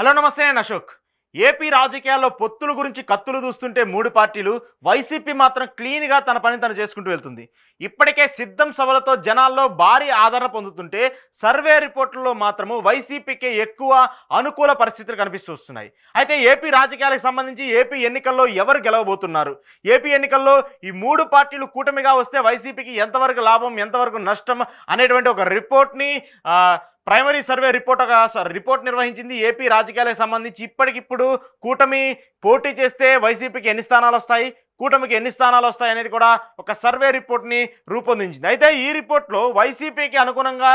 hello నమస్తే నేను Ashok AP రాజకీయాల్లో పొత్తుల గురించి కత్తులు చూస్తుంటే మూడు పార్టీలు వైసీపీ మాత్రం క్లీన్గా తన పని తను చేసుకుంటూ వెళ్తుంది ఇప్పటికే సిద్ధం సభలతో జనాల్లో భారీ ఆదరణ పొందుతుంటే సర్వే రిపోర్టుల్లో మాత్రము వైసీపీకే ఎక్కువ అనుకూల పరిస్థితులు కనిపిస్తూ వస్తున్నాయి అయితే ఏపీ రాజకీయాలకు సంబంధించి ఏపీ ఎన్నికల్లో ఎవరు గెలవబోతున్నారు ఏపీ ఎన్నికల్లో ఈ మూడు పార్టీలు కూటమిగా వస్తే వైసీపీకి ఎంతవరకు లాభం ఎంతవరకు నష్టం అనేటువంటి ఒక రిపోర్ట్ని ప్రైమరీ సర్వే రిపోర్ట్ ఒక రిపోర్ట్ నిర్వహించింది ఏపీ రాజకీయాలకు సంబంధించి ఇప్పటికిప్పుడు కూటమి పోటీ చేస్తే వైసీపీకి ఎన్ని స్థానాలు వస్తాయి కూటమికి ఎన్ని స్థానాలు వస్తాయనేది కూడా ఒక సర్వే రిపోర్ట్ని రూపొందించింది అయితే ఈ రిపోర్ట్లో వైసీపీకి అనుగుణంగా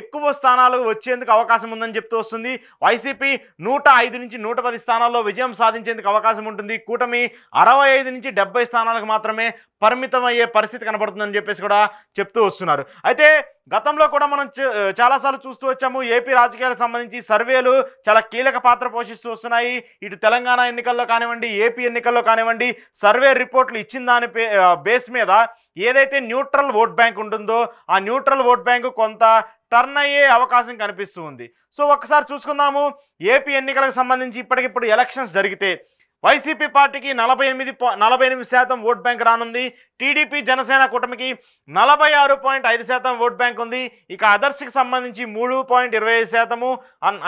ఎక్కువ స్థానాలు వచ్చేందుకు అవకాశం ఉందని చెప్తూ వస్తుంది వైసీపీ నూట నుంచి నూట స్థానాల్లో విజయం సాధించేందుకు అవకాశం ఉంటుంది కూటమి అరవై నుంచి డెబ్బై స్థానాలకు మాత్రమే పరిమితం అయ్యే పరిస్థితి కనబడుతుందని చెప్పేసి కూడా చెప్తూ వస్తున్నారు అయితే గతంలో కూడా మనం చాలాసార్లు చూస్తూ వచ్చాము ఏపీ రాజకీయాలకు సంబంధించి సర్వేలు చాలా కీలక పాత్ర పోషిస్తూ వస్తున్నాయి ఇటు తెలంగాణ ఎన్నికల్లో కానివ్వండి ఏపీ ఎన్నికల్లో కానివ్వండి సర్వే రిపోర్ట్లు ఇచ్చిన దాని బేస్ మీద ఏదైతే న్యూట్రల్ ఓట్ బ్యాంక్ ఉంటుందో ఆ న్యూట్రల్ ఓట్ బ్యాంకు కొంత టర్న్ అయ్యే అవకాశం కనిపిస్తూ ఉంది సో ఒకసారి చూసుకుందాము ఏపీ ఎన్నికలకు సంబంధించి ఇప్పటికిప్పుడు ఎలక్షన్స్ జరిగితే వైసీపీ పార్టీకి నలభై ఎనిమిది నలభై ఎనిమిది శాతం ఓట్ బ్యాంక్ రానుంది టీడీపీ జనసేన కూటమికి నలభై ఆరు పాయింట్ ఐదు శాతం ఓట్ బ్యాంక్ ఉంది ఇక అదర్స్కి సంబంధించి మూడు పాయింట్ ఇరవై ఐదు శాతము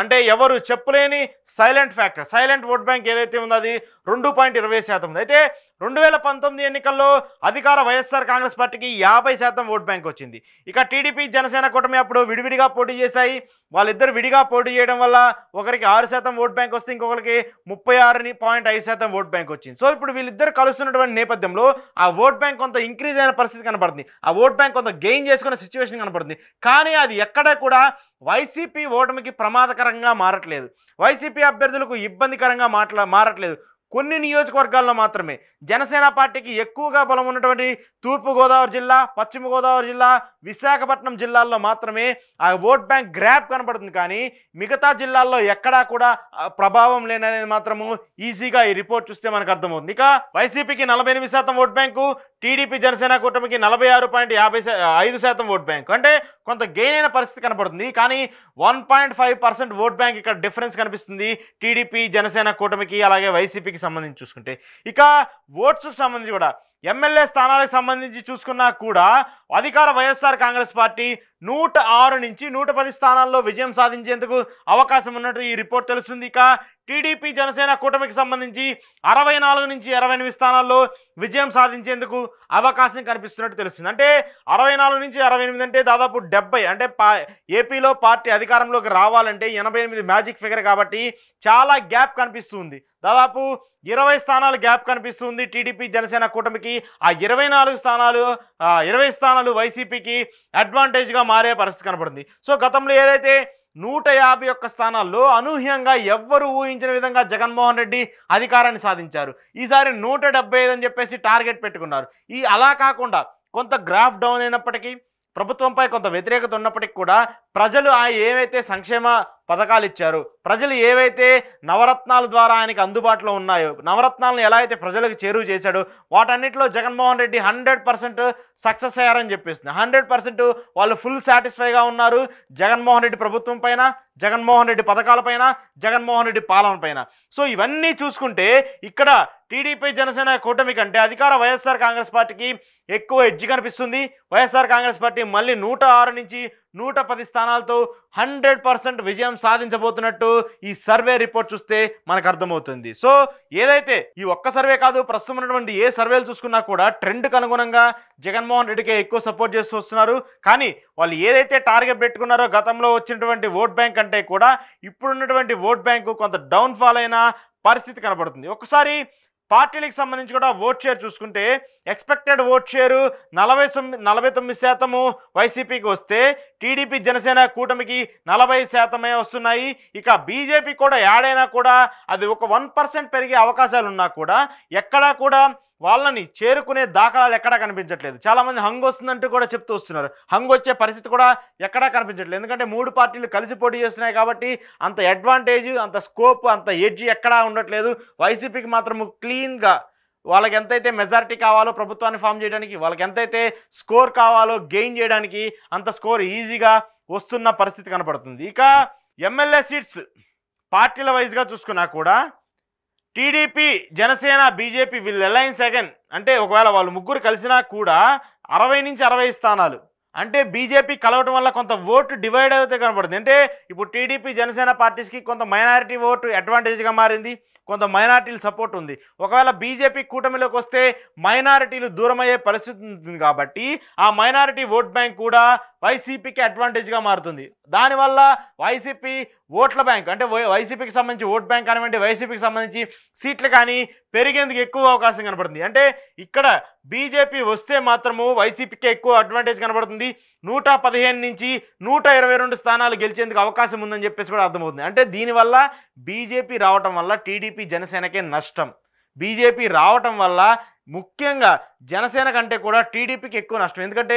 అంటే ఎవరు చెప్పులేని silent factor silent vote bank ఏదైతే ఉందో అది రెండు పాయింట్ ఇరవై శాతం ఉంది అయితే రెండు వేల పంతొమ్మిది ఎన్నికల్లో అధికార వైఎస్ఆర్ కాంగ్రెస్ పార్టీకి యాభై శాతం ఓట్ బ్యాంక్ వచ్చింది ఇక టీడీపీ జనసేన కూటమి అప్పుడు విడివిడిగా పోటీ చేశాయి వాళ్ళిద్దరు విడిగా పోటీ చేయడం వల్ల ఒకరికి ఆరు శాతం ఓట్ బ్యాంక్ వస్తే ఇంకొకరికి ముప్పై ఆరుని పాయింట్ ఐదు శాతం ఓట్ బ్యాంక్ వచ్చింది సో ఇప్పుడు వీళ్ళిద్దరు కలుస్తున్నటువంటి నేపథ్యంలో ఆ ఓట్ బ్యాంక్ కొంత ఇంక్రీజ్ అయిన పరిస్థితి కనపడుతుంది ఆ ఓట్ బ్యాంక్ కొంత గెయిన్ చేసుకునే సిచ్యువేషన్ కనపడుతుంది కానీ అది ఎక్కడ కూడా వైసీపీ ఓటమికి ప్రమాదకరంగా మారట్లేదు వైసీపీ అభ్యర్థులకు ఇబ్బందికరంగా మాట్లా మారట్లేదు కొన్ని నియోజకవర్గాల్లో మాత్రమే జనసేన పార్టీకి ఎక్కువగా బలం ఉన్నటువంటి తూర్పుగోదావరి జిల్లా పశ్చిమ గోదావరి జిల్లా విశాఖపట్నం జిల్లాల్లో మాత్రమే ఆ ఓట్ బ్యాంక్ గ్రాప్ కనబడుతుంది కానీ మిగతా జిల్లాల్లో ఎక్కడా కూడా ప్రభావం లేనది మాత్రము ఈజీగా ఈ రిపోర్ట్ చూస్తే మనకు అర్థమవుతుంది ఇక వైసీపీకి నలభై ఎనిమిది శాతం ఓట్ బ్యాంకు టీడీపీ జనసేన కూటమికి నలభై ఆరు పాయింట్ యాభై ఐదు శాతం ఓట్ బ్యాంక్ అంటే కొంత గెయిన్ అయిన పరిస్థితి కనబడుతుంది కానీ one point five percent vote bank ఇక్కడ డిఫరెన్స్ కనిపిస్తుంది టీడీపీ జనసేన కూటమికి అలాగే వైసీపీకి సంబంధించి చూసుకుంటే ఇక ఓట్స్కి సంబంధించి కూడా ఎమ్మెల్యే స్థానాలకు సంబంధించి చూసుకున్నా కూడా అధికార వైఎస్ఆర్ కాంగ్రెస్ పార్టీ నూట ఆరు నుంచి నూట పది స్థానాల్లో విజయం సాధించేందుకు అవకాశం ఉన్నట్టు ఈ రిపోర్ట్ తెలుస్తుంది ఇక టీడీపీ జనసేన కూటమికి సంబంధించి అరవై నాలుగు నుంచి ఇరవై ఎనిమిది స్థానాల్లో విజయం సాధించేందుకు అవకాశం కనిపిస్తున్నట్టు తెలుస్తుంది అంటే అరవై నాలుగు నుంచి అరవై ఎనిమిది అంటే దాదాపు డెబ్బై అంటే పా ఏపీలో పార్టీ అధికారంలోకి రావాలంటే ఎనభై ఎనిమిది మ్యాజిక్ ఫిగర్ కాబట్టి చాలా గ్యాప్ కనిపిస్తుంది దాదాపు ఇరవై స్థానాలు గ్యాప్ కనిపిస్తుంది టీడీపీ జనసేన కూటమికి ఆ ఇరవై నాలుగు స్థానాలు ఇరవై స్థానాలు వైసీపీకి అడ్వాంటేజ్గా మారే పరిస్థితి కనపడింది సో గతంలో ఏదైతే నూట యాభై ఒక్క స్థానాల్లో అనూహ్యంగా ఎవ్వరు ఊహించిన విధంగా జగన్మోహన్ రెడ్డి అధికారాన్ని సాధించారు ఈసారి నూట డెబ్బై ఐదు అని చెప్పేసి టార్గెట్ పెట్టుకున్నారు ఈ అలా కాకుండా కొంత గ్రాఫ్ డౌన్ అయినప్పటికీ ప్రభుత్వంపై కొంత వ్యతిరేకత ఉన్నప్పటికీ కూడా ప్రజలు ఆ ఏవైతే సంక్షేమ పథకాలు ఇచ్చారు ప్రజలు ఏవైతే నవరత్నాల ద్వారా ఆయనకి అందుబాటులో ఉన్నాయో నవరత్నాలను ఎలా అయితే ప్రజలకు చేరువ చేశాడో వాటన్నిటిలో Jaganmohan Reddy hundred percent success అయ్యారని చెప్పేస్తుంది హండ్రెడ్ పర్సెంట్ వాళ్ళు ఫుల్ సాటిస్ఫైగా ఉన్నారు జగన్మోహన్ రెడ్డి ప్రభుత్వం పైన జగన్మోహన్ రెడ్డి పథకాలపైన జగన్మోహన్ రెడ్డి పాలన పైన సో ఇవన్నీ చూసుకుంటే ఇక్కడ టీడీపీ జనసేన కూటమి కంటే అధికార వైఎస్ఆర్ కాంగ్రెస్ పార్టీకి ఎక్కువ ఎడ్జి కనిపిస్తుంది వైఎస్ఆర్ కాంగ్రెస్ పార్టీ మళ్ళీ నూట ఆరు నుంచి నూట పది స్థానాలతో హండ్రెడ్ పర్సెంట్ విజయం సాధించబోతున్నట్టు ఈ సర్వే రిపోర్ట్ చూస్తే మనకు అర్థమవుతుంది సో ఏదైతే ఈ ఒక్క సర్వే కాదు ప్రస్తుతం ఉన్నటువంటి ఏ సర్వేలు చూసుకున్నా కూడా ట్రెండ్కి అనుగుణంగా జగన్మోహన్ రెడ్డికే ఎక్కువ సపోర్ట్ చేస్తూ వస్తున్నారు కానీ వాళ్ళు ఏదైతే టార్గెట్ పెట్టుకున్నారో గతంలో వచ్చినటువంటి ఓట్ బ్యాంక్ అంటే కూడా ఇప్పుడున్నటువంటి ఓట్ బ్యాంకు కొంత డౌన్ఫాల్ అయిన పరిస్థితి కనబడుతుంది ఒకసారి పార్టీలకు సంబంధించి కూడా ఓట్ షేర్ చూసుకుంటే ఎక్స్పెక్టెడ్ ఓట్ షేరు నలభై తొమ్మిది నలభై తొమ్మిది శాతము వైసీపీకి వస్తే టీడీపీ జనసేన కూటమికి నలభై శాతమే వస్తున్నాయి ఇక బీజేపీ కూడా యాడైనా కూడా అది ఒక వన్ పర్సెంట్ పెరిగే అవకాశాలు ఉన్నా కూడా ఎక్కడా కూడా వాళ్ళని చేరుకునే దాఖలాలు ఎక్కడా కనిపించట్లేదు చాలామంది హంగ్ వస్తుందంటూ కూడా చెప్తూ వస్తున్నారు హంగ్ వచ్చే పరిస్థితి కూడా ఎక్కడా కనిపించట్లేదు ఎందుకంటే మూడు పార్టీలు కలిసి పోటీ చేస్తున్నాయి కాబట్టి అంత అడ్వాంటేజ్ అంత స్కోప్ అంత ఎడ్జ్ ఎక్కడా ఉండట్లేదు వైసీపీకి మాత్రము క్లీన్గా వాళ్ళకి ఎంతైతే మెజారిటీ కావాలో ప్రభుత్వాన్ని ఫామ్ చేయడానికి వాళ్ళకి ఎంతైతే స్కోర్ కావాలో గెయిన్ చేయడానికి అంత స్కోర్ ఈజీగా వస్తున్న పరిస్థితి కనపడుతుంది ఇక ఎమ్మెల్యే సీట్స్ పార్టీల వైజ్గా చూసుకున్నా కూడా టీడీపీ జనసేన బీజేపీ వీళ్ళు ఎలయన్స్ అగైన్ అంటే ఒకవేళ వాళ్ళు ముగ్గురు కలిసినా కూడా అరవై నుంచి అరవై స్థానాలు అంటే బీజేపీ కలవటం వల్ల కొంత ఓటు డివైడ్ అయితే కనబడుతుంది అంటే ఇప్పుడు టీడీపీ జనసేన పార్టీస్కి కొంత మైనారిటీ ఓటు అడ్వాంటేజ్గా మారింది కొంత మైనారిటీలు సపోర్ట్ ఉంది ఒకవేళ బీజేపీ కూటమిలోకి వస్తే మైనారిటీలు దూరమయ్యే పరిస్థితి ఉంటుంది కాబట్టి ఆ మైనారిటీ ఓట్ బ్యాంక్ కూడా వైసీపీకి అడ్వాంటేజ్గా మారుతుంది దానివల్ల వైసీపీ ఓట్ల బ్యాంక్ అంటే వైసీపీకి సంబంధించి ఓట్ బ్యాంక్ కానివ్వండి వైసీపీకి సంబంధించి సీట్లు కానీ పెరిగేందుకు ఎక్కువ అవకాశం కనబడుతుంది అంటే ఇక్కడ బీజేపీ వస్తే మాత్రము వైసీపీకి ఎక్కువ అడ్వాంటేజ్ కనబడుతుంది నూట పదిహేను నుంచి నూట ఇరవై రెండు స్థానాలు గెలిచేందుకు అవకాశం ఉందని చెప్పేసి కూడా అర్థమవుతుంది అంటే దీనివల్ల బీజేపీ రావటం వల్ల టీడీపీ జనసేనకే నష్టం బీజేపీ రావటం వల్ల ముఖ్యంగా జనసేన కంటే కూడా టీడీపీకి ఎక్కువ నష్టం ఎందుకంటే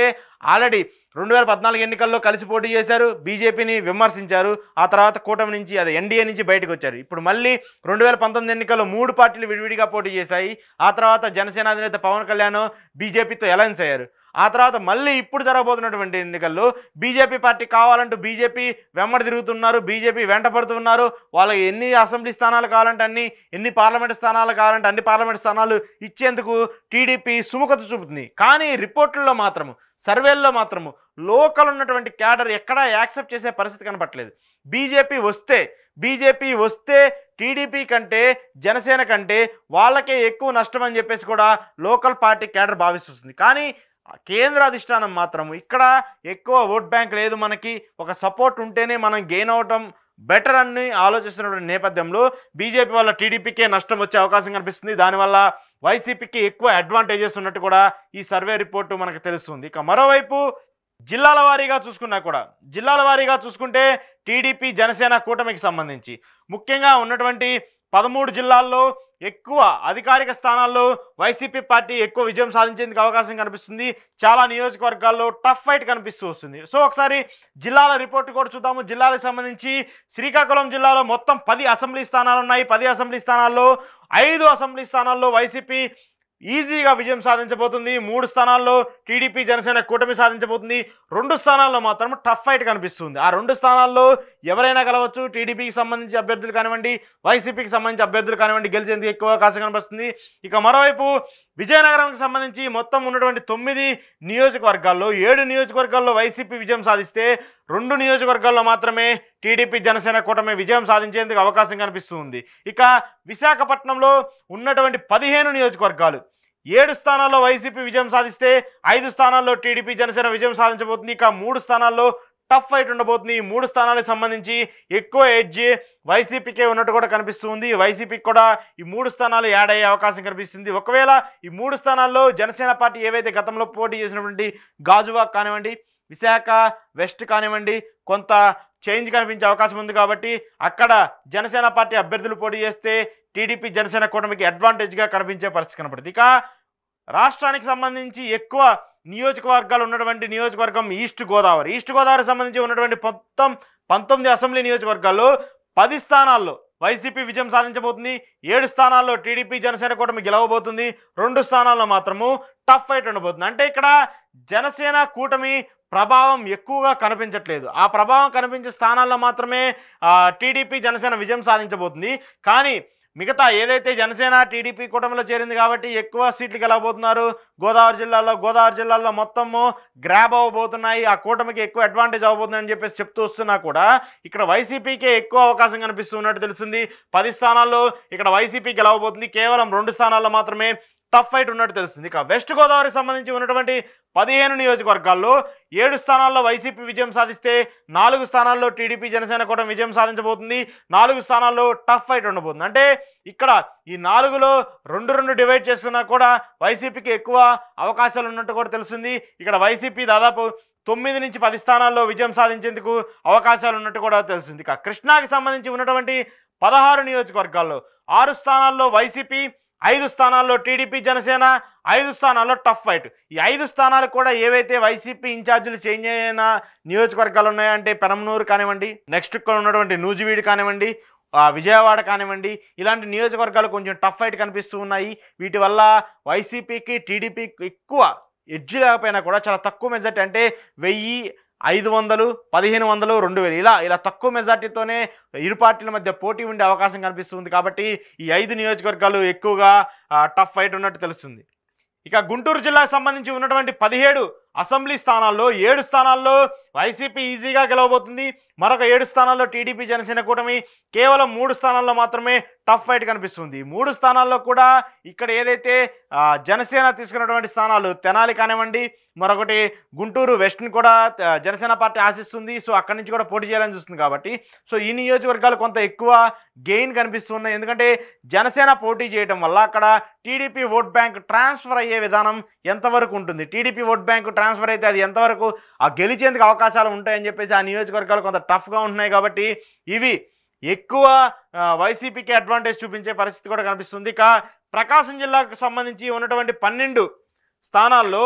ఆల్రెడీ రెండు వేల పద్నాలుగు ఎన్నికల్లో కలిసి పోటీ చేశారు బీజేపీని విమర్శించారు ఆ తర్వాత కూటమి నుంచి అదే ఎన్డీఏ నుంచి బయటకు వచ్చారు ఇప్పుడు మళ్ళీ రెండు వేల పంతొమ్మిది ఎన్నికల్లో మూడు పార్టీలు విడివిడిగా పోటీ చేశాయి ఆ తర్వాత జనసేన అధినేత పవన్ కళ్యాణ్ బీజేపీతో ఎలయన్స్ అయ్యారు ఆ తర్వాత మళ్ళీ ఇప్పుడు జరగబోతున్నటువంటి ఎన్నికల్లో బీజేపీ పార్టీ కావాలంటూ బీజేపీ వెంబడి తిరుగుతున్నారు బీజేపీ వెంటపడుతున్నారు వాళ్ళకి ఎన్ని అసెంబ్లీ స్థానాలు కావాలంటే అన్ని ఎన్ని పార్లమెంట్ స్థానాలు కావాలంటే అన్ని పార్లమెంట్ స్థానాలు ఇచ్చేందుకు టీడీపీ సుముఖత చూపుతుంది కానీ రిపోర్టుల్లో మాత్రము సర్వేల్లో మాత్రము లోకల్ ఉన్నటువంటి క్యాడర్ ఎక్కడా యాక్సెప్ట్ చేసే పరిస్థితి కనపట్లేదు బీజేపీ వస్తే బీజేపీ వస్తే టీడీపీ కంటే జనసేన కంటే వాళ్ళకే ఎక్కువ నష్టం అని చెప్పేసి కూడా లోకల్ పార్టీ క్యాడర్ భావిస్తుంది కానీ కేంద్ర అధిష్టానం మాత్రం ఇక్కడ ఎక్కువ ఓట్ బ్యాంక్ లేదు మనకి ఒక సపోర్ట్ ఉంటేనే మనం గెయిన్ అవటం బెటర్ అని ఆలోచిస్తున్నటువంటి నేపథ్యంలో బీజేపీ వల్ల టీడీపీకే నష్టం వచ్చే అవకాశం కనిపిస్తుంది దానివల్ల వైసీపీకి ఎక్కువ అడ్వాంటేజెస్ ఉన్నట్టు కూడా ఈ సర్వే రిపోర్టు మనకు తెలుస్తుంది ఇక మరోవైపు జిల్లాల వారీగా చూసుకున్నా కూడా జిల్లాల వారీగా చూసుకుంటే టీడీపీ జనసేన కూటమికి సంబంధించి ముఖ్యంగా ఉన్నటువంటి పదమూడు జిల్లాల్లో ఎక్కువ అధికారిక స్థానాల్లో వైసీపీ పార్టీ ఎక్కువ విజయం సాధించేందుకు అవకాశం కనిపిస్తుంది చాలా నియోజకవర్గాల్లో టఫ్ ఫైట్ కనిపిస్తూ వస్తుంది సో ఒకసారి జిల్లాల రిపోర్ట్ కూడా చూద్దాము జిల్లాలకు సంబంధించి శ్రీకాకుళం జిల్లాలో మొత్తం పది అసెంబ్లీ స్థానాలు ఉన్నాయి పది అసెంబ్లీ స్థానాల్లో ఐదు అసెంబ్లీ స్థానాల్లో వైసీపీ ఈజీగా విజయం సాధించబోతుంది మూడు స్థానాల్లో టీడీపీ జనసేన కూటమి సాధించబోతుంది రెండు స్థానాల్లో మాత్రం టఫ్ ఫైట్ కనిపిస్తుంది ఆ రెండు స్థానాల్లో ఎవరైనా కలవచ్చు టీడీపీకి సంబంధించి అభ్యర్థులు కానివ్వండి వైసీపీకి సంబంధించి అభ్యర్థులు కానివ్వండి గెలిచేందుకు ఎక్కువ అవకాశం కనిపిస్తుంది ఇక మరోవైపు విజయనగరంకి సంబంధించి మొత్తం ఉన్నటువంటి తొమ్మిది నియోజకవర్గాల్లో ఏడు నియోజకవర్గాల్లో వైసీపీ విజయం సాధిస్తే రెండు నియోజకవర్గాల్లో మాత్రమే టీడీపీ జనసేన కూటమి విజయం సాధించేందుకు అవకాశం కనిపిస్తుంది ఇక విశాఖపట్నంలో ఉన్నటువంటి పదిహేను నియోజకవర్గాలు ఏడు స్థానాల్లో వైసీపీ విజయం సాధిస్తే ఐదు స్థానాల్లో టీడీపీ జనసేన విజయం సాధించబోతుంది ఇక మూడు స్థానాల్లో టఫ్ ఫైట్ ఉండబోతుంది ఈ మూడు స్థానాలకు సంబంధించి ఎక్కువ ఎడ్జ్ వైసీపీకే ఉన్నట్టు కూడా కనిపిస్తుంది వైసీపీకి కూడా ఈ మూడు స్థానాలు యాడ్ అయ్యే అవకాశం కనిపిస్తుంది ఒకవేళ ఈ మూడు స్థానాల్లో జనసేన పార్టీ ఏవైతే గతంలో పోటీ చేసినటువంటి గాజువాక్ కానివ్వండి విశాఖ వెస్ట్ కానివ్వండి కొంత చేంజ్ కనిపించే అవకాశం ఉంది కాబట్టి అక్కడ జనసేన పార్టీ అభ్యర్థులు పోటీ చేస్తే టీడీపీ జనసేన కూటమికి అడ్వాంటేజ్గా కనిపించే పరిస్థితి కనపడింది ఇక రాష్ట్రానికి సంబంధించి ఎక్కువ నియోజకవర్గాలు ఉన్నటువంటి నియోజకవర్గం ఈస్ట్ గోదావరి ఈస్ట్ గోదావరి సంబంధించి ఉన్నటువంటి మొత్తం పంతొమ్మిది అసెంబ్లీ నియోజకవర్గాల్లో పది స్థానాల్లో వైసీపీ విజయం సాధించబోతుంది ఏడు స్థానాల్లో టీడీపీ జనసేన కూటమి గెలవబోతుంది రెండు స్థానాల్లో మాత్రము టఫ్ ఫైట్ ఉండబోతుంది అంటే ఇక్కడ జనసేన కూటమి ప్రభావం ఎక్కువగా కనిపించట్లేదు ఆ ప్రభావం కనిపించే స్థానాల్లో మాత్రమే టీడీపీ జనసేన విజయం సాధించబోతుంది కానీ మిగతా ఏదైతే జనసేన టీడీపీ కూటమిలో చేరింది కాబట్టి ఎక్కువ సీట్లు గెలవబోతున్నారు గోదావరి జిల్లాలో గోదావరి జిల్లాలో మొత్తము గ్రాబ్ అవ్వబోతున్నాయి ఆ కూటమికి ఎక్కువ అడ్వాంటేజ్ అవ్వబోతుందని చెప్పేసి చెప్తూ వస్తున్నా కూడా ఇక్కడ వైసీపీకే ఎక్కువ అవకాశం కనిపిస్తున్నట్టు తెలిసింది పది స్థానాల్లో ఇక్కడ వైసీపీ గెలవబోతుంది కేవలం రెండు స్థానాల్లో మాత్రమే టఫ్ ఫైట్ ఉన్నట్టు తెలుస్తుంది ఇక వెస్ట్ గోదావరికి సంబంధించి ఉన్నటువంటి పదిహేను నియోజకవర్గాల్లో ఏడు స్థానాల్లో వైసీపీ విజయం సాధిస్తే నాలుగు స్థానాల్లో టీడీపీ జనసేన కూడా విజయం సాధించబోతుంది నాలుగు స్థానాల్లో టఫ్ ఫైట్ ఉండబోతుంది అంటే ఇక్కడ ఈ నాలుగులో రెండు రెండు డివైడ్ చేసుకున్నా కూడా వైసీపీకి ఎక్కువ అవకాశాలు ఉన్నట్టు కూడా తెలుస్తుంది ఇక్కడ వైసీపీ దాదాపు తొమ్మిది నుంచి పది స్థానాల్లో విజయం సాధించేందుకు అవకాశాలు ఉన్నట్టు కూడా తెలుస్తుంది ఇక కృష్ణాకి సంబంధించి ఉన్నటువంటి పదహారు నియోజకవర్గాల్లో ఆరు స్థానాల్లో వైసీపీ ఐదు స్థానాల్లో టీడీపీ జనసేన ఐదు స్థానాల్లో టఫ్ ఫైట్ ఈ ఐదు స్థానాలు కూడా ఏవైతే వైసీపీ ఇన్ఛార్జీలు చేంజ్ అయిన నియోజకవర్గాలు ఉన్నాయంటే పెనమనూరు కానివ్వండి నెక్స్ట్ ఇక్కడ ఉన్నటువంటి నూజివీడు కానివ్వండి విజయవాడ కానివ్వండి ఇలాంటి నియోజకవర్గాలు కొంచెం టఫ్ ఫైట్ కనిపిస్తూ ఉన్నాయి వీటి వల్ల వైసీపీకి టీడీపీకి ఎక్కువ ఎడ్జ్ లేకపోయినా కూడా చాలా తక్కువ మెజార్టీ అంటే వెయ్యి ఐదు వందలు పదిహేను వందలు రెండు వేలు ఇలా ఇలా తక్కువ మెజార్టీతోనే ఇరు పార్టీల మధ్య పోటీ ఉండే అవకాశం కనిపిస్తుంది కాబట్టి ఈ ఐదు నియోజకవర్గాలు ఎక్కువగా టఫ్ ఫైట్ ఉన్నట్టు తెలుస్తుంది ఇక గుంటూరు జిల్లాకు సంబంధించి ఉన్నటువంటి పదిహేడు అసెంబ్లీ స్థానాల్లో ఏడు స్థానాల్లో వైసీపీ ఈజీగా గెలవబోతుంది మరొక ఏడు స్థానాల్లో టీడీపీ జనసేన కూటమి కేవలం మూడు స్థానాల్లో మాత్రమే టఫ్ ఫైట్ కనిపిస్తుంది మూడు స్థానాల్లో కూడా ఇక్కడ ఏదైతే జనసేన తీసుకున్నటువంటి స్థానాలు తెనాలి కానివ్వండి మరొకటి గుంటూరు వెస్ట్ని కూడా జనసేన పార్టీ ఆశిస్తుంది సో అక్కడి నుంచి కూడా పోటీ చేయాలని చూస్తుంది కాబట్టి సో ఈ నియోజకవర్గాలు కొంత ఎక్కువ గెయిన్ కనిపిస్తున్నాయి ఎందుకంటే జనసేన పోటీ చేయడం వల్ల అక్కడ టీడీపీ ఓట్ బ్యాంక్ ట్రాన్స్ఫర్ అయ్యే విధానం ఎంతవరకు ఉంటుంది టీడీపీ ఓట్ బ్యాంక్ ట్రాన్స్ఫర్ అయితే అది ఎంతవరకు ఆ గెలిచేందుకు అవకాశాలు ఉంటాయని చెప్పేసి ఆ నియోజకవర్గాలు కొంత టఫ్గా ఉంటున్నాయి కాబట్టి ఇవి ఎక్కువ వైసీపీకి అడ్వాంటేజ్ చూపించే పరిస్థితి కూడా కనిపిస్తుంది కా ప్రకాశం జిల్లాకు సంబంధించి ఉన్నటువంటి పన్నెండు స్థానాల్లో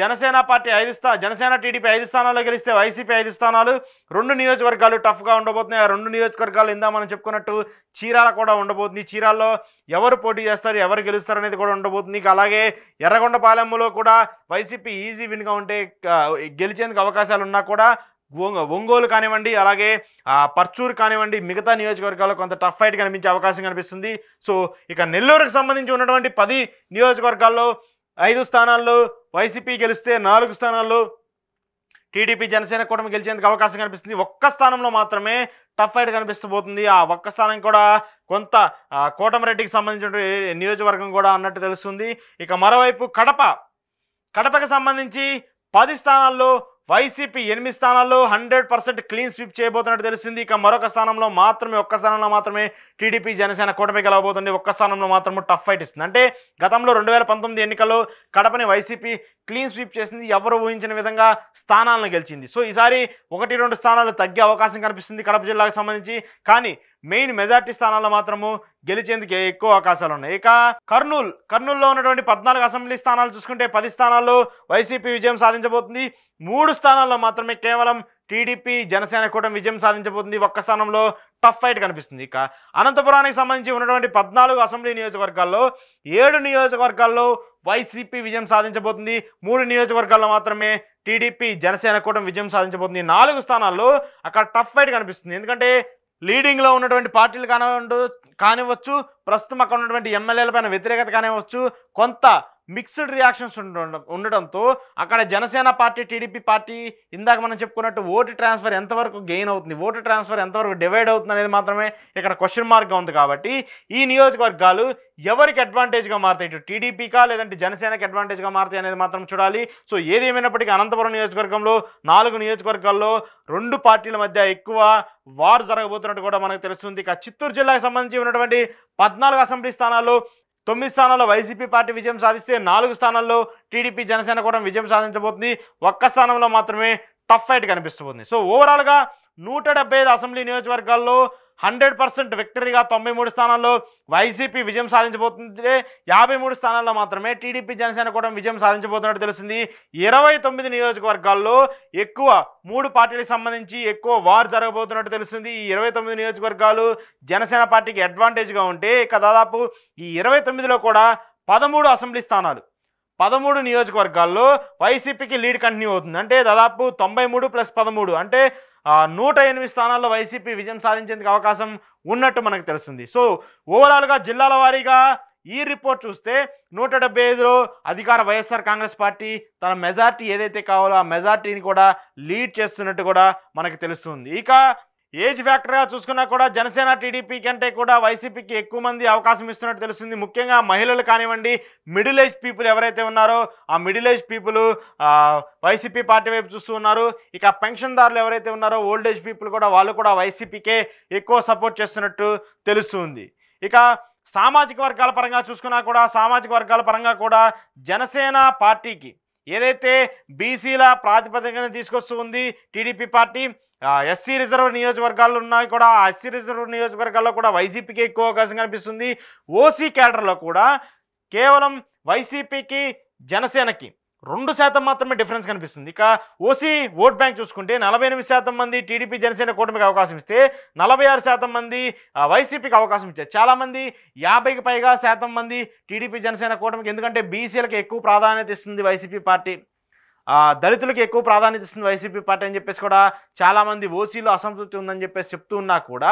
జనసేన పార్టీ ఐదు స్థా జనసేన టీడీపీ ఐదు స్థానాల్లో గెలిస్తే వైసీపీ ఐదు స్థానాలు రెండు నియోజకవర్గాలు టఫ్గా ఉండబోతున్నాయి ఆ రెండు నియోజకవర్గాలు ఇందా మనం చెప్పుకున్నట్టు చీరాల కూడా ఉండబోతుంది చీరాల్లో ఎవరు పోటీ చేస్తారు ఎవరు గెలుస్తారు అనేది కూడా ఉండబోతుంది అలాగే ఎర్రగొండపాలెంలో కూడా వైసీపీ ఈజీ విన్గా ఉంటే గెలిచేందుకు అవకాశాలు ఉన్నా కూడా ఒంగోలు కానివ్వండి అలాగే పర్చూరు కానివ్వండి మిగతా నియోజకవర్గాల్లో కొంత టఫ్ ఫైట్ కనిపించే అవకాశం కనిపిస్తుంది సో ఇక నెల్లూరుకు సంబంధించి ఉన్నటువంటి పది నియోజకవర్గాల్లో ఐదు స్థానాల్లో వైసీపీ గెలిస్తే నాలుగు స్థానాల్లో టీడీపీ జనసేన కూటమి గెలిచేందుకు అవకాశం కనిపిస్తుంది ఒక్క స్థానంలో మాత్రమే టఫ్ ఫైట్ కనిపిస్తబోతుంది ఆ ఒక్క స్థానం కూడా కొంత కోటమిరెడ్డికి సంబంధించిన నియోజకవర్గం కూడా అన్నట్టు తెలుస్తుంది ఇక మరోవైపు కడప కడపకి సంబంధించి పది స్థానాల్లో వైసీపీ ఎనిమిది స్థానాల్లో హండ్రెడ్ పర్సెంట్ క్లీన్ స్వీప్ చేయబోతున్నట్టు తెలిసింది ఇక మరొక స్థానంలో మాత్రమే ఒక్క స్థానంలో మాత్రమే టీడీపీ జనసేన కూటమి గెలవబోతుంది ఒక్క స్థానంలో మాత్రమే టఫ్ ఫైట్ ఇస్తుంది అంటే గతంలో రెండు వేల పంతొమ్మిది ఎన్నికల్లో కడపని వైసీపీ క్లీన్ స్వీప్ చేసింది ఎవరు ఊహించిన విధంగా స్థానాలను గెలిచింది సో ఈసారి ఒకటి రెండు స్థానాలు తగ్గే అవకాశం కనిపిస్తుంది కడప జిల్లాకు సంబంధించి కానీ మెయిన్ మెజార్టీ స్థానాల్లో మాత్రము గెలిచేందుకు ఎక్కువ అవకాశాలు ఉన్నాయి ఇక కర్నూలు కర్నూలులో ఉన్నటువంటి పద్నాలుగు అసెంబ్లీ స్థానాలు చూసుకుంటే పది స్థానాల్లో వైసీపీ విజయం సాధించబోతుంది మూడు స్థానాల్లో మాత్రమే కేవలం టీడీపీ జనసేన కూటమి విజయం సాధించబోతుంది ఒక్క స్థానంలో టఫ్ ఫైట్ కనిపిస్తుంది ఇక అనంతపురానికి సంబంధించి ఉన్నటువంటి పద్నాలుగు అసెంబ్లీ నియోజకవర్గాల్లో ఏడు నియోజకవర్గాల్లో వైసీపీ విజయం సాధించబోతుంది మూడు నియోజకవర్గాల్లో మాత్రమే టీడీపీ జనసేన కూటమి విజయం సాధించబోతుంది నాలుగు స్థానాల్లో అక్కడ టఫ్ ఫైట్ కనిపిస్తుంది ఎందుకంటే లీడింగ్లో ఉన్నటువంటి పార్టీలు కానివ్వండు కానివ్వచ్చు ప్రస్తుతం అక్కడ ఉన్నటువంటి ఎమ్మెల్యేల పైన వ్యతిరేకత కానివ్వచ్చు కొంత మిక్స్డ్ రియాక్షన్స్ ఉండడం ఉండడంతో అక్కడ జనసేన పార్టీ టీడీపీ పార్టీ ఇందాక మనం చెప్పుకున్నట్టు ఓటు ట్రాన్స్ఫర్ ఎంతవరకు గెయిన్ అవుతుంది ఓటు ట్రాన్స్ఫర్ ఎంతవరకు డివైడ్ అవుతుంది అనేది మాత్రమే ఇక్కడ క్వశ్చన్ మార్క్గా ఉంది కాబట్టి ఈ నియోజకవర్గాలు ఎవరికి అడ్వాంటేజ్గా మారుతాయి ఇటు టీడీపీకా లేదంటే జనసేనకి అడ్వాంటేజ్గా మారుతాయి అనేది మాత్రం చూడాలి సో ఏదేమైనప్పటికీ అనంతపురం నియోజకవర్గంలో నాలుగు నియోజకవర్గాల్లో రెండు పార్టీల మధ్య ఎక్కువ వారు జరగబోతున్నట్టు కూడా మనకు తెలుస్తుంది ఇక చిత్తూరు జిల్లాకు సంబంధించి ఉన్నటువంటి పద్నాలుగు అసెంబ్లీ స్థానాల్లో తొమ్మిది స్థానాల్లో వైసీపీ పార్టీ విజయం సాధిస్తే నాలుగు స్థానాల్లో టీడీపీ జనసేన కూడా విజయం సాధించబోతుంది ఒక్క స్థానంలో మాత్రమే టఫ్ ఫైట్ కనిపిస్తుంది సో ఓవరాల్గా నూట అసెంబ్లీ నియోజకవర్గాల్లో హండ్రెడ్ పర్సెంట్ విక్టరీగా తొంభై మూడు స్థానాల్లో వైసీపీ విజయం సాధించబోతుంటే యాభై మూడు స్థానాల్లో మాత్రమే టీడీపీ జనసేన కూడా విజయం సాధించబోతున్నట్టు తెలుస్తుంది ఇరవై తొమ్మిది నియోజకవర్గాల్లో ఎక్కువ మూడు పార్టీలకు సంబంధించి ఎక్కువ వార్ జరగబోతున్నట్టు తెలుస్తుంది ఈ ఇరవై తొమ్మిది నియోజకవర్గాలు జనసేన పార్టీకి అడ్వాంటేజ్గా ఉంటే ఇక దాదాపు ఈ ఇరవై తొమ్మిదిలో కూడా పదమూడు అసెంబ్లీ స్థానాలు పదమూడు నియోజకవర్గాల్లో వైసీపీకి లీడ్ కంటిన్యూ అవుతుంది అంటే దాదాపు తొంభై మూడు ప్లస్ పదమూడు అంటే నూట ఎనిమిది స్థానాల్లో వైసీపీ విజయం సాధించేందుకు అవకాశం ఉన్నట్టు మనకు తెలుస్తుంది సో ఓవరాల్గా జిల్లాల వారీగా ఈ రిపోర్ట్ చూస్తే నూట డెబ్బై ఐదులో అధికార వైఎస్ఆర్ కాంగ్రెస్ పార్టీ తన మెజార్టీ ఏదైతే కావాలో ఆ మెజార్టీని కూడా లీడ్ చేస్తున్నట్టు కూడా మనకు తెలుస్తుంది ఇక ఏజ్ ఫ్యాక్టర్గా చూసుకున్నా కూడా జనసేన టీడీపీ కంటే కూడా వైసీపీకి ఎక్కువ మంది అవకాశం ఇస్తున్నట్టు తెలుస్తుంది ముఖ్యంగా మహిళలు కానివ్వండి మిడిల్ ఏజ్ పీపుల్ ఎవరైతే ఉన్నారో ఆ middle age people YCP party వైపు చూస్తూ ఉన్నారు ఇక పెన్షన్దారులు ఎవరైతే ఉన్నారో ఓల్డ్ ఏజ్ పీపుల్ కూడా వాళ్ళు కూడా వైసీపీకే ఎక్కువ సపోర్ట్ చేస్తున్నట్టు తెలుస్తుంది ఇక సామాజిక వర్గాల పరంగా చూసుకున్నా కూడా సామాజిక వర్గాల పరంగా కూడా జనసేన పార్టీకి ఏదైతే బీసీల ప్రాతిపదికన తీసుకొస్తూ ఉంది టీడీపీ పార్టీ ఎస్సీ రిజర్వ్ నియోజకవర్గాల్లో ఉన్నాయి కూడా ఎస్సీ రిజర్వ్ నియోజకవర్గాల్లో కూడా వైసీపీకి ఎక్కువ అవకాశం కనిపిస్తుంది ఓసీ క్యాడర్లో కూడా కేవలం వైసీపీకి జనసేనకి రెండు శాతం మాత్రమే డిఫరెన్స్ కనిపిస్తుంది ఇక ఓసీ ఓట్ బ్యాంక్ చూసుకుంటే నలభై ఎనిమిది శాతం మంది టీడీపీ జనసేన కూటమికి అవకాశం ఇస్తే నలభై ఆరు శాతం మంది వైసీపీకి అవకాశం ఇచ్చారు చాలామంది యాభైకి పైగా శాతం మంది టీడీపీ జనసేన కూటమికి ఎందుకంటే బీసీలకు ఎక్కువ ప్రాధాన్యత ఇస్తుంది వైసీపీ పార్టీ దళితులకు ఎక్కువ ప్రాధాన్యత ఇస్తుంది వైసీపీ పార్టీ అని చెప్పేసి కూడా చాలామంది ఓసీలో అసంతృప్తి ఉందని చెప్పేసి చెప్తూ ఉన్నా కూడా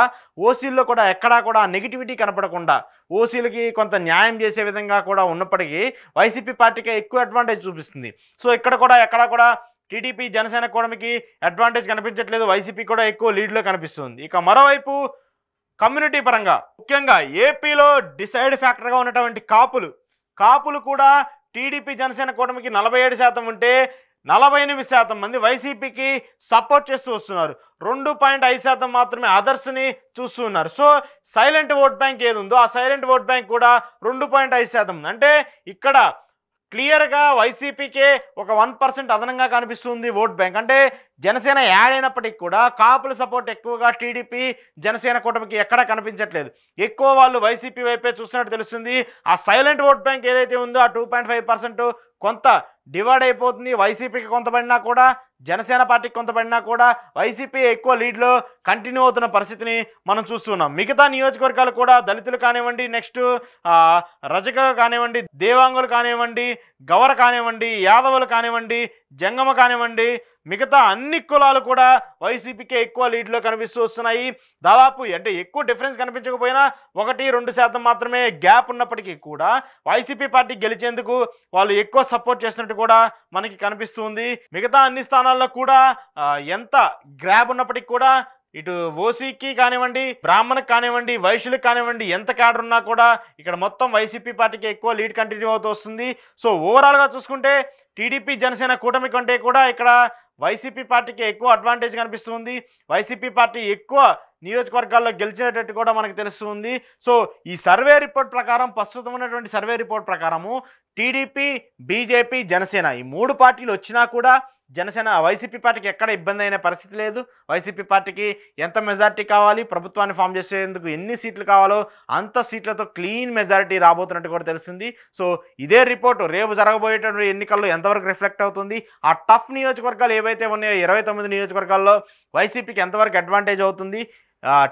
ఓసీల్లో కూడా ఎక్కడా కూడా నెగిటివిటీ కనపడకుండా ఓసీలకి కొంత న్యాయం చేసే విధంగా కూడా ఉన్నప్పటికీ వైసీపీ పార్టీకే ఎక్కువ అడ్వాంటేజ్ చూపిస్తుంది సో ఇక్కడ కూడా ఎక్కడా కూడా టీడీపీ జనసేన కూడమికి అడ్వాంటేజ్ కనిపించట్లేదు వైసీపీ కూడా ఎక్కువ లీడ్లో కనిపిస్తుంది ఇక మరోవైపు కమ్యూనిటీ పరంగా ముఖ్యంగా ఏపీలో డిసైడ్ ఫ్యాక్టర్గా ఉన్నటువంటి కాపులు కాపులు కూడా టీడీపీ జనసేన కూటమికి నలభై ఏడు శాతం ఉంటే నలభై ఎనిమిది శాతం మంది వైసీపీకి సపోర్ట్ చేస్తూ వస్తున్నారు రెండు పాయింట్ ఐదు శాతం మాత్రమే అదర్స్ని చూస్తూ ఉన్నారు సో సైలెంట్ ఓట్ బ్యాంక్ ఏది ఉందో ఆ సైలెంట్ ఓట్ బ్యాంక్ కూడా రెండు పాయింట్ ఐదు శాతం అంటే ఇక్కడ క్లియర్గా వైసీపీకే ఒక వన్ పర్సెంట్ అదనంగా కనిపిస్తుంది ఓట్ బ్యాంక్ అంటే జనసేన యాడ్ అయినప్పటికీ కూడా కాపుల సపోర్ట్ ఎక్కువగా టీడీపీ జనసేన కూటమికి ఎక్కడా కనిపించట్లేదు ఎక్కువ వాళ్ళు వైసీపీ వైపే చూసినట్టు తెలుస్తుంది ఆ సైలెంట్ ఓట్ బ్యాంక్ ఏదైతే ఉందో ఆ టూ కొంత డివైడ్ అయిపోతుంది వైసీపీకి కొంతపడినా కూడా జనసేన పార్టీకి కొంత పడినా కూడా వైసీపీ ఎక్కువ లీడ్లో కంటిన్యూ అవుతున్న పరిస్థితిని మనం చూస్తున్నాం మిగతా నియోజకవర్గాలు కూడా దళితులు కానివ్వండి నెక్స్ట్ రజక కానివ్వండి దేవాంగులు కానివ్వండి గవర కానివ్వండి యాదవులు కానివ్వండి జంగమ కానివ్వండి మిగతా అన్ని కులాలు కూడా వైసీపీకే ఎక్కువ లీడ్లో కనిపిస్తూ వస్తున్నాయి దాదాపు అంటే ఎక్కువ డిఫరెన్స్ కనిపించకపోయినా ఒకటి రెండు శాతం మాత్రమే గ్యాప్ ఉన్నప్పటికీ కూడా వైసీపీ పార్టీ గెలిచేందుకు వాళ్ళు ఎక్కువ సపోర్ట్ చేసినట్టు కూడా మనకి కనిపిస్తుంది మిగతా అన్ని స్థానాల్లో కూడా ఎంత గ్రాప్ ఉన్నప్పటికీ కూడా ఇటు ఓసీకి కానివ్వండి బ్రాహ్మణకి కానివ్వండి వైశ్యులకు కానివ్వండి ఎంత క్యాడర్ ఉన్నా కూడా ఇక్కడ మొత్తం వైసీపీ పార్టీకి ఎక్కువ లీడ్ కంటిన్యూ అవుతూ వస్తుంది సో ఓవరాల్గా చూసుకుంటే టీడీపీ జనసేన కూటమి కంటే కూడా ఇక్కడ వైసీపీ పార్టీకి ఎక్కువ అడ్వాంటేజ్ కనిపిస్తుంది వైసీపీ పార్టీ ఎక్కువ నియోజకవర్గాల్లో గెలిచినట్టు కూడా మనకు తెలుస్తుంది సో ఈ సర్వే రిపోర్ట్ ప్రకారం ప్రస్తుతం ఉన్నటువంటి సర్వే రిపోర్ట్ ప్రకారము టీడీపీ బీజేపీ జనసేన ఈ మూడు పార్టీలు వచ్చినా కూడా జనసేన వైసీపీ పార్టీకి ఎక్కడ ఇబ్బంది అయిన పరిస్థితి లేదు వైసీపీ పార్టీకి ఎంత మెజార్టీ కావాలి ప్రభుత్వాన్ని ఫామ్ చేసేందుకు ఎన్ని సీట్లు కావాలో అంత సీట్లతో క్లీన్ మెజారిటీ రాబోతున్నట్టు కూడా తెలిసింది సో ఇదే రిపోర్టు రేపు జరగబోయేటువంటి ఎన్నికల్లో ఎంతవరకు రిఫ్లెక్ట్ అవుతుంది ఆ టఫ్ నియోజకవర్గాలు ఏవైతే ఉన్నాయో ఇరవై తొమ్మిది నియోజకవర్గాల్లో వైసీపీకి ఎంతవరకు అడ్వాంటేజ్ అవుతుంది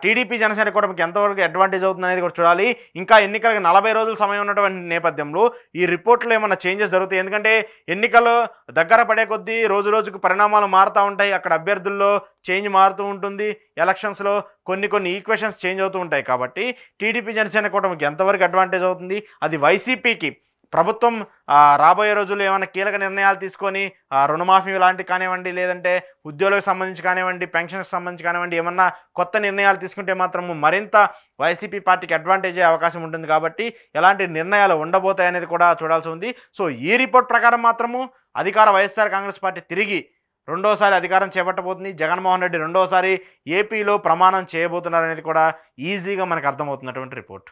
టీడీపీ జనసేన కూటమికి ఎంతవరకు అడ్వాంటేజ్ అవుతుంది అనేది కూడా చూడాలి ఇంకా ఎన్నికలకు నలభై రోజుల సమయం ఉన్నటువంటి నేపథ్యంలో ఈ రిపోర్ట్లో ఏమైనా చేంజెస్ జరుగుతాయి ఎందుకంటే ఎన్నికలు దగ్గర పడే కొద్దీ రోజు రోజుకు పరిణామాలు మారుతూ ఉంటాయి అక్కడ అభ్యర్థుల్లో చేంజ్ మారుతూ ఉంటుంది ఎలక్షన్స్లో కొన్ని కొన్ని ఈక్వేషన్స్ చేంజ్ అవుతూ ఉంటాయి కాబట్టి టీడీపీ జనసేన కూటమికి ఎంతవరకు అడ్వాంటేజ్ అవుతుంది అది వైసీపీకి ప్రభుత్వం రాబోయే రోజుల్లో ఏమైనా కీలక నిర్ణయాలు తీసుకొని రుణమాఫీ లాంటివి కానివ్వండి లేదంటే ఉద్యోగులకు సంబంధించి కానివ్వండి పెన్షన్కి సంబంధించి కానివ్వండి ఏమన్నా కొత్త నిర్ణయాలు తీసుకుంటే మాత్రం మరింత వైసీపీ పార్టీకి అడ్వాంటేజ్ అయ్యే అవకాశం ఉంటుంది కాబట్టి ఎలాంటి నిర్ణయాలు ఉండబోతాయి అనేది కూడా చూడాల్సి ఉంది సో ఈ రిపోర్ట్ ప్రకారం మాత్రము అధికార వైఎస్ఆర్ కాంగ్రెస్ పార్టీ తిరిగి రెండోసారి అధికారం చేపట్టబోతుంది జగన్మోహన్ రెడ్డి రెండోసారి ఏపీలో ప్రమాణం చేయబోతున్నారనేది కూడా ఈజీగా మనకు అర్థమవుతున్నటువంటి రిపోర్ట్